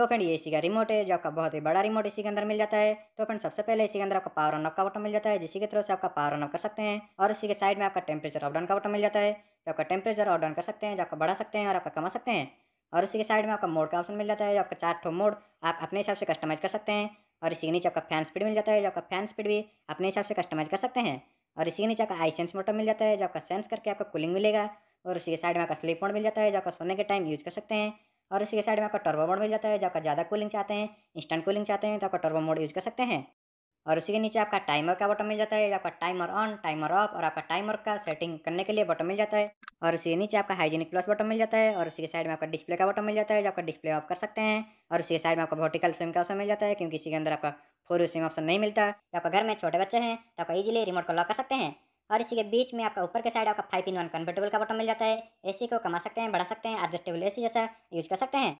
तो फ्रेंड ये इसी का रिमोट है जो आपका बहुत ही बड़ा रिमोट इसी के अंदर मिल जाता है तो फ्रेंड सबसे पहले इसी के अंदर आपका पावर ऑन ऑफ का बटन मिल जाता है जिसके थ्रू से आपका पावर ऑन ऑफ कर सकते हैं और इसी के साइड में आपका टेम्परेचर ऑफ डाउन का बटन मिल जाता है जो तो आपका टेम्परेचर ऑफ डाउन कर सकते हैं जो आपका बढ़ा सकते हैं और आपका कमा सकते हैं और उसी के साइड में आपका मोड का ऑप्शन मिल जाता है जो आपका चार ठो मोड आप अपने हिसाब से कस्टमाइज कर सकते हैं और इसी के नीचे आपका फैन स्पीड मिल जाता है जो आपका फैन स्पीड भी अपने हिसाब से कस्टमाइज कर सकते हैं और इसी के नीचे आपका आई सेंस मोटर मिल जाता है जो आपका सेंस करके आपको कूलिंग मिलेगा और उसी के साइड में आपका स्लीप मोड मिल जाता है जो आपका सोने के टाइम यूज कर सकते हैं और के साइड में आपका टर्बो मोड मिल जाता है जब आपका ज़्यादा कूलिंग चाहते हैं इंस्टेंट कूलिंग चाहते हैं तो आपका टर्बो मोड यूज़ कर सकते हैं और उसी के नीचे आपका टाइमर का बटन मिल जाता है आपका टाइमर ऑन टाइमर ऑफ और आपका टाइमर का सेटिंग करने के लिए बटन मिल जाता है और उसी के नीचे आपका हाइजीनिक प्लस बटन मिल जाता है और उसी के साइड में आपका डिस्प्ले का बटन मिल जाता है जो आपका डिस्प्ले ऑफ कर सकते हैं और उसी के साइड में आपका वर्टिकल स्विम का ऑप्शन मिल जाता है क्योंकि इसी के अंदर आपका फोर स्विम ऑप्शन नहीं मिलता तो आपका घर में छोटे बच्चे हैं तो आप इजिली रिमोट को लॉक कर सकते हैं और इसी के बीच में आपका ऊपर के साइड आपका फाइव इन वन कन्वर्टेबल का बटन मिल जाता है एसी को कमा सकते हैं बढ़ा सकते हैं एडजस्टेबल एसी जैसा यूज कर सकते हैं